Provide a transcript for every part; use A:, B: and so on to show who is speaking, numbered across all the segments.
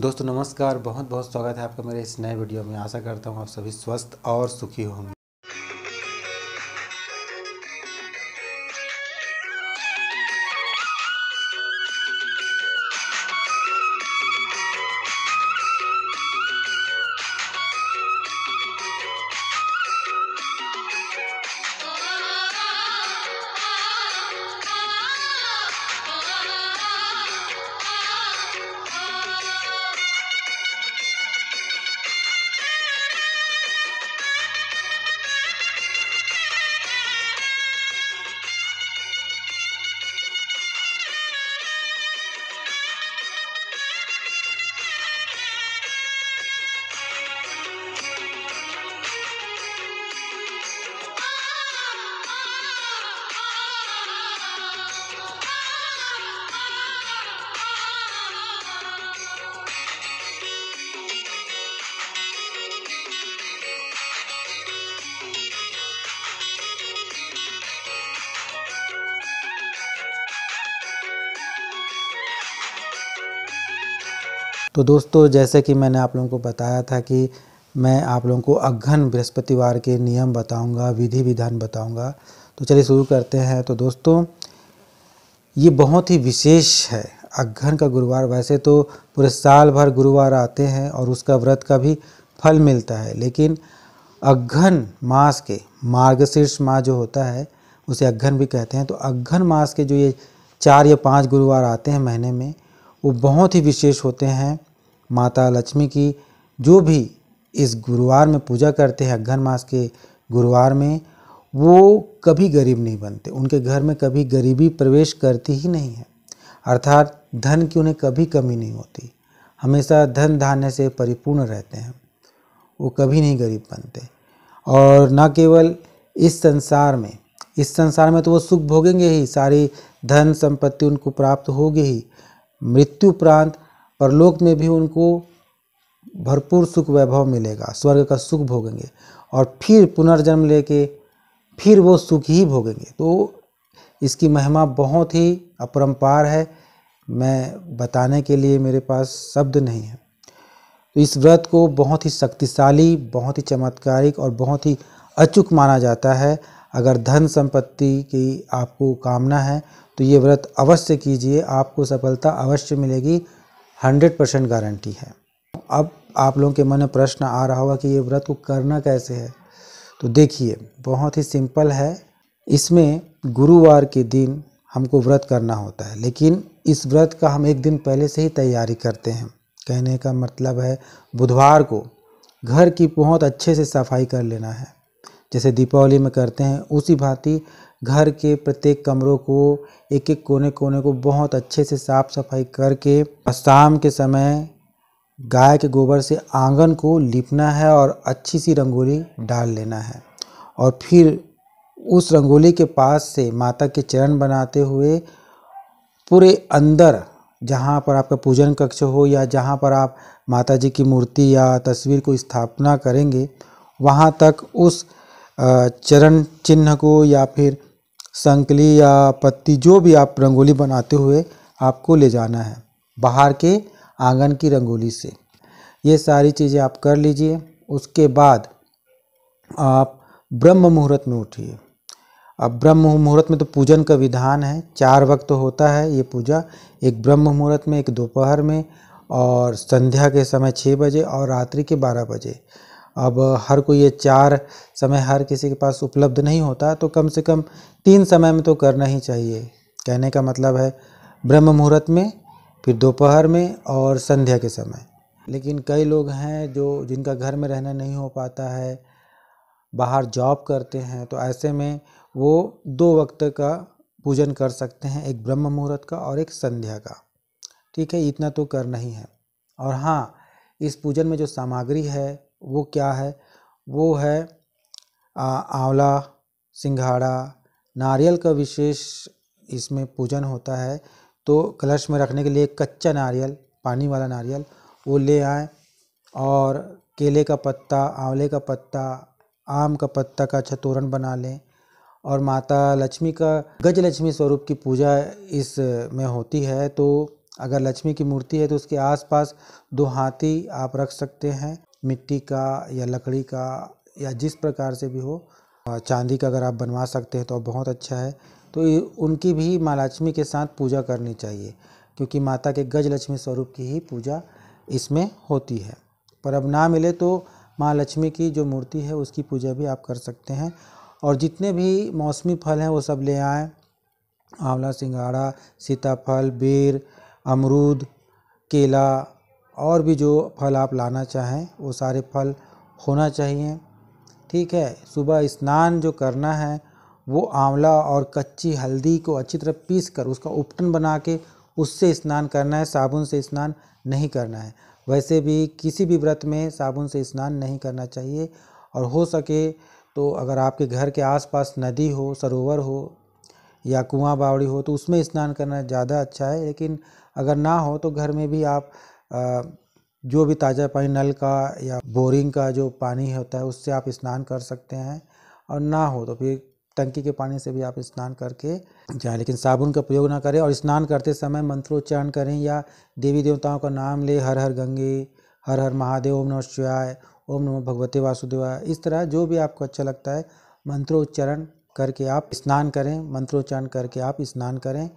A: दोस्तों नमस्कार बहुत बहुत स्वागत है आपका मेरे इस नए वीडियो में आशा करता हूँ आप सभी स्वस्थ और सुखी होंगे तो दोस्तों जैसे कि मैंने आप लोगों को बताया था कि मैं आप लोगों को अघन बृहस्पतिवार के नियम बताऊंगा विधि विधान बताऊंगा तो चलिए शुरू करते हैं तो दोस्तों ये बहुत ही विशेष है अघन का गुरुवार वैसे तो पूरे साल भर गुरुवार आते हैं और उसका व्रत का भी फल मिलता है लेकिन अघन मास के मार्गशीर्ष माह जो होता है उसे अघन भी कहते हैं तो अघन मास के जो ये चार या पांच गुरुवार आते हैं महीने में वो बहुत ही विशेष होते हैं माता लक्ष्मी की जो भी इस गुरुवार में पूजा करते हैं अगहन मास के गुरुवार में वो कभी गरीब नहीं बनते उनके घर में कभी गरीबी प्रवेश करती ही नहीं है अर्थात धन की उन्हें कभी कमी नहीं होती हमेशा धन धान्य से परिपूर्ण रहते हैं वो कभी नहीं गरीब बनते और न केवल इस संसार में इस संसार में तो वो सुख भोगेंगे ही सारी धन संपत्ति उनको प्राप्त होगी ही मृत्यु प्रांत परलोक में भी उनको भरपूर सुख वैभव मिलेगा स्वर्ग का सुख भोगेंगे और फिर पुनर्जन्म लेके फिर वो सुख ही भोगेंगे तो इसकी महिमा बहुत ही अपरम्पार है मैं बताने के लिए मेरे पास शब्द नहीं है तो इस व्रत को बहुत ही शक्तिशाली बहुत ही चमत्कारिक और बहुत ही अचूक माना जाता है अगर धन संपत्ति की आपको कामना है तो ये व्रत अवश्य कीजिए आपको सफलता अवश्य मिलेगी हंड्रेड परसेंट गारंटी है अब आप लोगों के मन में प्रश्न आ रहा होगा कि ये व्रत को करना कैसे है तो देखिए बहुत ही सिंपल है इसमें गुरुवार के दिन हमको व्रत करना होता है लेकिन इस व्रत का हम एक दिन पहले से ही तैयारी करते हैं कहने का मतलब है बुधवार को घर की बहुत अच्छे से सफाई कर लेना है जैसे दीपावली में करते हैं उसी भांति घर के प्रत्येक कमरों को एक एक कोने कोने को बहुत अच्छे से साफ सफाई करके शाम के समय गाय के गोबर से आंगन को लिपना है और अच्छी सी रंगोली डाल लेना है और फिर उस रंगोली के पास से माता के चरण बनाते हुए पूरे अंदर जहाँ पर आपका पूजन कक्ष हो या जहाँ पर आप माता जी की मूर्ति या तस्वीर को स्थापना करेंगे वहाँ तक उस चरण चिन्ह को या फिर संकली या पत्ती जो भी आप रंगोली बनाते हुए आपको ले जाना है बाहर के आंगन की रंगोली से ये सारी चीज़ें आप कर लीजिए उसके बाद आप ब्रह्म मुहूर्त में उठिए अब ब्रह्म मुहूर्त में तो पूजन का विधान है चार वक्त होता है ये पूजा एक ब्रह्म मुहूर्त में एक दोपहर में और संध्या के समय छः बजे और रात्रि के बारह बजे अब हर कोई ये चार समय हर किसी के पास उपलब्ध नहीं होता तो कम से कम तीन समय में तो करना ही चाहिए कहने का मतलब है ब्रह्म मुहूर्त में फिर दोपहर में और संध्या के समय लेकिन कई लोग हैं जो जिनका घर में रहना नहीं हो पाता है बाहर जॉब करते हैं तो ऐसे में वो दो वक्त का पूजन कर सकते हैं एक ब्रह्म मुहूर्त का और एक संध्या का ठीक है इतना तो करना ही है और हाँ इस पूजन में जो सामग्री है वो क्या है वो है आंवला सिंघाड़ा नारियल का विशेष इसमें पूजन होता है तो कलश में रखने के लिए कच्चा नारियल पानी वाला नारियल वो ले आए और केले का पत्ता आंवले का पत्ता आम का पत्ता का छतोरन अच्छा बना लें और माता लक्ष्मी का गज लक्ष्मी स्वरूप की पूजा इस में होती है तो अगर लक्ष्मी की मूर्ति है तो उसके आसपास दो हाथी आप रख सकते हैं मिट्टी का या लकड़ी का या जिस प्रकार से भी हो चांदी का अगर आप बनवा सकते हैं तो बहुत अच्छा है तो उनकी भी माँ लक्ष्मी के साथ पूजा करनी चाहिए क्योंकि माता के गज लक्ष्मी स्वरूप की ही पूजा इसमें होती है पर अब ना मिले तो माँ लक्ष्मी की जो मूर्ति है उसकी पूजा भी आप कर सकते हैं और जितने भी मौसमी फल हैं वो सब ले आएँ आंवला सिंगाड़ा सीताफल बेर अमरूद केला और भी जो फल आप लाना चाहें वो सारे फल होना चाहिए ठीक है सुबह स्नान जो करना है वो आंवला और कच्ची हल्दी को अच्छी तरह पीस कर उसका उपटन बना के उससे स्नान करना है साबुन से स्नान नहीं करना है वैसे भी किसी भी व्रत में साबुन से स्नान नहीं करना चाहिए और हो सके तो अगर आपके घर के आसपास नदी हो सरोवर हो या कुआं बावड़ी हो तो उसमें स्नान करना ज़्यादा अच्छा है लेकिन अगर ना हो तो घर में भी आप जो भी ताज़ा पानी नल का या बोरिंग का जो पानी होता है उससे आप स्नान कर सकते हैं और ना हो तो फिर टंकी के पानी से भी आप स्नान करके जाएं लेकिन साबुन का प्रयोग ना करें और स्नान करते समय मंत्रोच्चारण करें या देवी देवताओं का नाम ले हर हर गंगे हर हर महादेव ओम नमः शिवाय ओम नमो भगवते वासुदेवाय इस तरह जो भी आपको अच्छा लगता है मंत्रोच्चारण करके आप स्नान करें मंत्रोच्चारण करके आप स्नान करें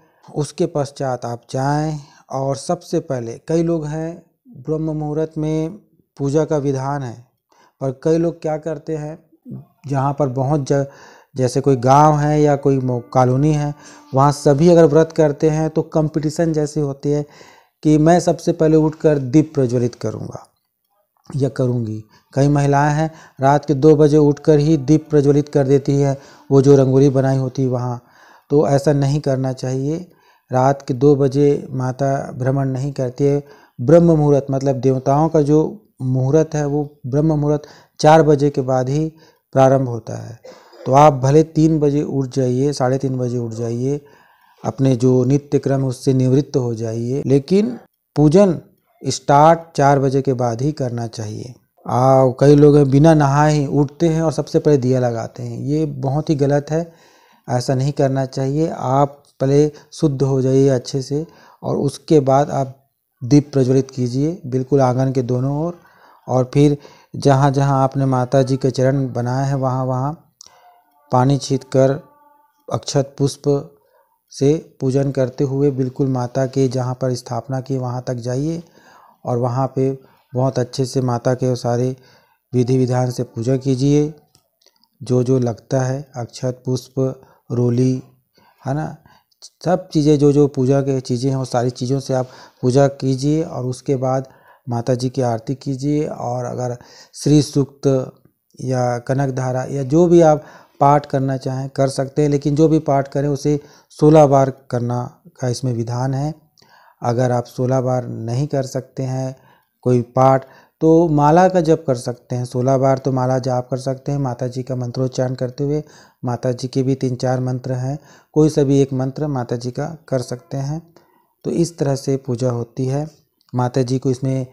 A: उसके पश्चात आप जाएं और सबसे पहले कई लोग हैं ब्रह्म मुहूर्त में पूजा का विधान है पर कई लोग क्या करते हैं जहाँ पर बहुत ज जैसे कोई गांव है या कोई कॉलोनी है वहाँ सभी अगर व्रत करते हैं तो कंपटीशन जैसी होती है कि मैं सबसे पहले उठकर दीप प्रज्वलित करूँगा या करूँगी कई महिलाएं हैं रात के दो बजे उठकर ही दीप प्रज्वलित कर देती है वो जो रंगोली बनाई होती वहाँ तो ऐसा नहीं करना चाहिए रात के दो बजे माता भ्रमण नहीं करती है ब्रह्म मुहूर्त मतलब देवताओं का जो मुहूर्त है वो ब्रह्म मुहूर्त चार बजे के बाद ही प्रारंभ होता है तो आप भले तीन बजे उठ जाइए साढ़े तीन बजे उठ जाइए अपने जो नित्य क्रम उससे निवृत्त हो जाइए लेकिन पूजन स्टार्ट चार बजे के बाद ही करना चाहिए आ कई लोग बिना नहाए ही उठते हैं और सबसे पहले दिया लगाते हैं ये बहुत ही गलत है ऐसा नहीं करना चाहिए आप पहले शुद्ध हो जाइए अच्छे से और उसके बाद आप दीप प्रज्वलित कीजिए बिल्कुल आंगन के दोनों ओर और फिर जहाँ जहाँ आपने माता जी के चरण बनाए हैं वहाँ वहाँ पानी छीत कर अक्षत पुष्प से पूजन करते हुए बिल्कुल माता के जहाँ पर स्थापना की वहाँ तक जाइए और वहाँ पे बहुत अच्छे से माता के सारे विधि विधान से पूजा कीजिए जो जो लगता है अक्षत पुष्प रोली है ना सब चीज़ें जो जो पूजा के चीज़ें हैं वो सारी चीज़ों से आप पूजा कीजिए और उसके बाद माता जी की आरती कीजिए और अगर श्री सूक्त या कनक धारा या जो भी आप पाठ करना चाहें कर सकते हैं लेकिन जो भी पाठ करें उसे 16 बार करना का इसमें विधान है अगर आप 16 बार नहीं कर सकते हैं कोई पाठ तो माला का जप कर सकते हैं सोलह बार तो माला जाप कर सकते हैं माता जी का मंत्रोच्चारण करते हुए माता जी के भी तीन चार मंत्र हैं कोई सा भी एक मंत्र माता जी का कर सकते हैं तो इस तरह से पूजा होती है माता जी को इसमें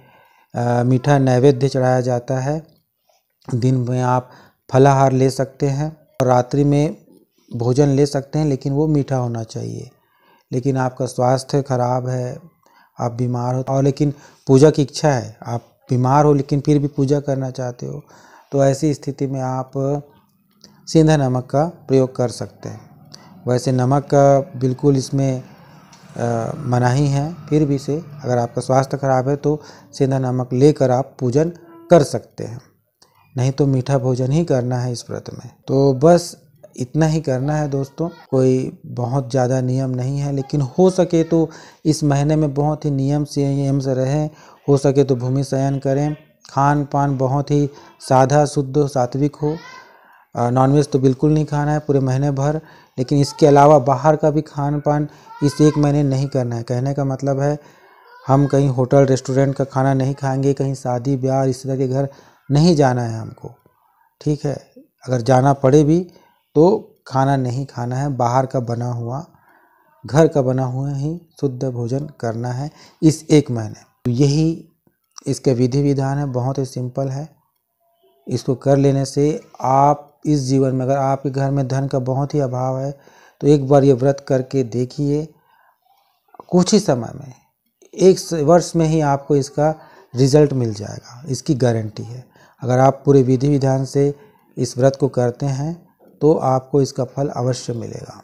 A: आ, मीठा नैवेद्य चढ़ाया जाता है दिन में आप फलाहार ले सकते हैं और रात्रि में भोजन ले सकते हैं लेकिन वो मीठा होना चाहिए लेकिन आपका स्वास्थ्य खराब है आप बीमार हो और लेकिन पूजा की इच्छा है आप बीमार हो लेकिन फिर भी पूजा करना चाहते हो तो ऐसी स्थिति में आप सेंधा नमक का प्रयोग कर सकते हैं वैसे नमक का बिल्कुल इसमें मनाही है फिर भी से अगर आपका स्वास्थ्य खराब है तो सेंधा नमक लेकर आप पूजन कर सकते हैं नहीं तो मीठा भोजन ही करना है इस व्रत में तो बस इतना ही करना है दोस्तों कोई बहुत ज़्यादा नियम नहीं है लेकिन हो सके तो इस महीने में बहुत ही नियम से नियम से रहें हो सके तो भूमि शयन करें खान पान बहुत ही सादा शुद्ध सात्विक हो नॉनवेज तो बिल्कुल नहीं खाना है पूरे महीने भर लेकिन इसके अलावा बाहर का भी खान पान इस एक महीने नहीं करना है कहने का मतलब है हम कहीं होटल रेस्टोरेंट का खाना नहीं खाएंगे कहीं शादी ब्याह रिश्तेदार के घर नहीं जाना है हमको ठीक है अगर जाना पड़े भी तो खाना नहीं खाना है बाहर का बना हुआ घर का बना हुआ ही शुद्ध भोजन करना है इस एक महीने तो यही इसके विधि विधान है बहुत ही सिंपल है इसको कर लेने से आप इस जीवन में अगर आपके घर में धन का बहुत ही अभाव है तो एक बार ये व्रत करके देखिए कुछ ही समय में एक वर्ष में ही आपको इसका रिजल्ट मिल जाएगा इसकी गारंटी है अगर आप पूरे विधि विधान से इस व्रत को करते हैं तो आपको इसका फल अवश्य मिलेगा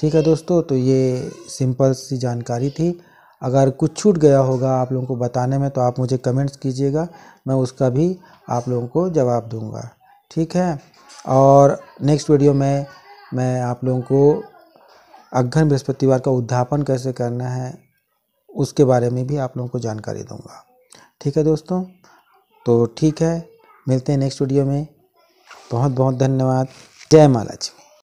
A: ठीक है दोस्तों तो ये सिंपल सी जानकारी थी अगर कुछ छूट गया होगा आप लोगों को बताने में तो आप मुझे कमेंट्स कीजिएगा मैं उसका भी आप लोगों को जवाब दूंगा ठीक है और नेक्स्ट वीडियो में मैं आप लोगों को अघन बृहस्पतिवार का उद्यापन कैसे करना है उसके बारे में भी आप लोगों को जानकारी दूंगा ठीक है दोस्तों तो ठीक है मिलते हैं नेक्स्ट वीडियो में बहुत बहुत धन्यवाद जय माला जी